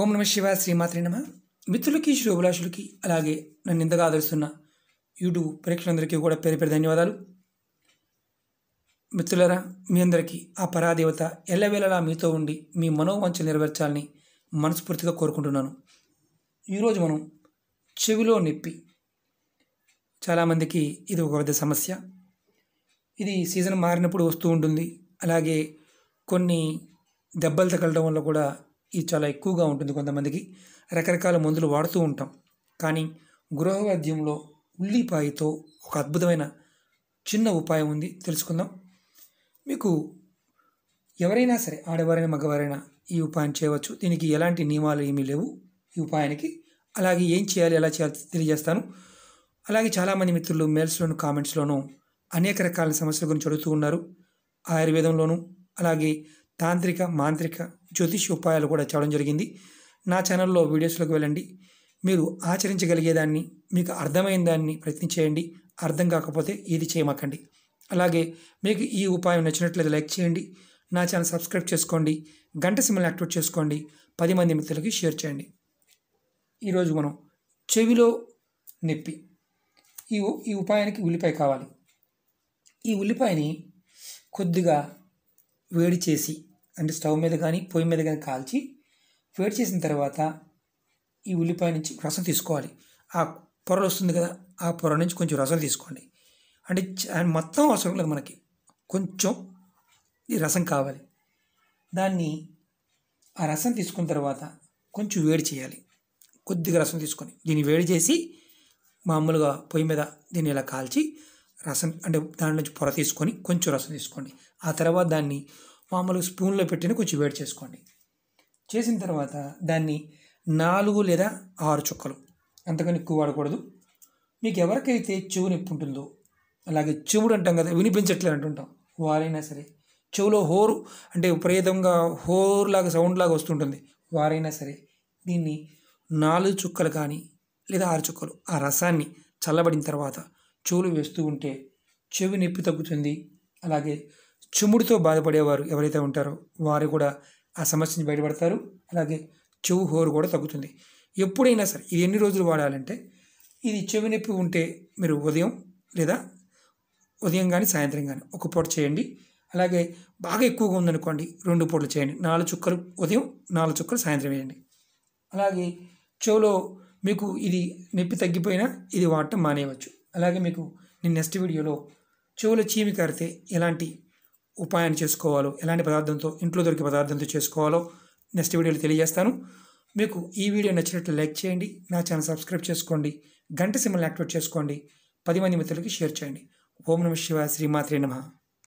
ఓం నమ శివ శ్రీమాత్రి నమ మిత్రులకి శుభలాషులకి అలాగే నన్ను ఇంతగా ఆదరిస్తున్న యూట్యూబ్ ప్రేక్షకులందరికీ కూడా పేరు పేరు ధన్యవాదాలు మిత్రులరా మీ అందరికీ ఆ పరాదేవత ఎల్లవేళలా మీతో ఉండి మీ మనోవంచ నెరవేర్చాలని మనస్ఫూర్తిగా కోరుకుంటున్నాను ఈరోజు మనం చెవిలో నొప్పి చాలామందికి ఇది ఒక పెద్ద సమస్య ఇది సీజన్ మారినప్పుడు వస్తూ ఉంటుంది అలాగే కొన్ని దెబ్బలు తగలడం వల్ల కూడా ఇది చాలా ఎక్కువగా ఉంటుంది కొంతమందికి రకరకాల మందులు వాడుతూ ఉంటాం కానీ గృహవాద్యంలో ఉల్లిపాయతో ఒక అద్భుతమైన చిన్న ఉపాయం ఉంది తెలుసుకుందాం మీకు ఎవరైనా సరే ఆడవారైనా మగవారైనా ఈ ఉపాయం చేయవచ్చు దీనికి ఎలాంటి నియమాలు ఏమీ లేవు ఈ ఉపాయానికి అలాగే ఏం చేయాలి ఎలా చేయాలి తెలియజేస్తాను అలాగే చాలామంది మిత్రులు మెయిల్స్లోను కామెంట్స్లోనూ అనేక రకాల సమస్యల గురించి అడుగుతూ ఉన్నారు ఆయుర్వేదంలోను అలాగే తాంత్రిక మాంత్రిక జ్యోతిష్ ఉపాయాలు కూడా చేయడం జరిగింది నా ఛానల్లో వీడియోస్లోకి వెళ్ళండి మీరు ఆచరించగలిగేదాన్ని మీకు అర్థమైన దాన్ని ప్రయత్నం చేయండి అర్థం కాకపోతే ఇది చేయమాకండి అలాగే మీకు ఈ ఉపాయం నచ్చినట్లయితే లైక్ చేయండి నా ఛానల్ సబ్స్క్రైబ్ చేసుకోండి గంట సిమ్మల్ని యాక్టివేట్ చేసుకోండి పది మంది మిత్రులకి షేర్ చేయండి ఈరోజు మనం చెవిలో నొప్పి ఈ ఈ ఉపాయానికి ఉల్లిపాయ కావాలి ఈ ఉల్లిపాయని కొద్దిగా వేడి చేసి అంటే స్టవ్ మీద కానీ పొయ్యి మీద కానీ కాల్చి వేడి చేసిన తర్వాత ఈ ఉల్లిపాయ నుంచి రసం తీసుకోవాలి ఆ పొర వస్తుంది కదా ఆ పొర నుంచి కొంచెం రసం తీసుకోండి అంటే మొత్తం అవసరం లేదు మనకి కొంచెం ఈ రసం కావాలి దాన్ని ఆ రసం తీసుకున్న తర్వాత కొంచెం వేడి చేయాలి కొద్దిగా రసం తీసుకొని దీన్ని వేడి చేసి మామూలుగా పొయ్యి మీద దీన్ని ఇలా కాల్చి రసం అంటే దాని నుంచి పొర తీసుకొని కొంచెం రసం తీసుకోండి ఆ తర్వాత దాన్ని మామూలు స్పూన్లో పెట్టిన కొంచెం వేడి చేసుకోండి చేసిన తర్వాత దాన్ని నాలుగు లేదా ఆరు చుక్కలు అంతకని ఎక్కువ వాడకూడదు మీకు ఎవరికైతే చెవు నొప్పి ఉంటుందో అలాగే చెవుడు అంటాం కదా వినిపించట్లేదు అంటుంటాం వారైనా సరే చెవులో హోరు అంటే విపరీతంగా హోరులాగా సౌండ్ లాగా వస్తుంటుంది వారైనా సరే దీన్ని నాలుగు చుక్కలు కానీ లేదా ఆరు చుక్కలు ఆ రసాన్ని చల్లబడిన తర్వాత చెవులు వేస్తూ ఉంటే చెవి నొప్పి తగ్గుతుంది అలాగే చుముడితో బాధపడేవారు ఎవరైతే ఉంటారో వారు కూడా ఆ సమస్య నుంచి బయటపడతారు అలాగే చెవు హోరు కూడా తగ్గుతుంది ఎప్పుడైనా సరే ఇది ఎన్ని రోజులు వాడాలంటే ఇది చెవి నొప్పి ఉంటే మీరు ఉదయం లేదా ఉదయం కానీ సాయంత్రం కానీ ఒక పూట చేయండి అలాగే బాగా ఎక్కువగా ఉందనుకోండి రెండు పూటలు చేయండి నాలుగు చుక్కలు ఉదయం నాలుగు చుక్కలు సాయంత్రం వేయండి అలాగే చెవులో మీకు ఇది నొప్పి తగ్గిపోయినా ఇది వాడటం మానేయవచ్చు అలాగే మీకు నేను నెక్స్ట్ వీడియోలో చెవులో చీమి కారితే ఎలాంటి ఉపాయాన్ని చేసుకోవాలో ఎలాంటి పదార్థంతో ఇంట్లో దొరికే పదార్థంతో చేసుకోవాలో నెక్స్ట్ వీడియోలో తెలియజేస్తాను మీకు ఈ వీడియో నచ్చినట్లు లైక్ చేయండి నా ఛానల్ సబ్స్క్రైబ్ చేసుకోండి గంట సిమ్మల్ని యాక్టివేట్ చేసుకోండి పది మంది మిత్రులకి షేర్ చేయండి ఓం నమ శివ శ్రీమాత్రి నమ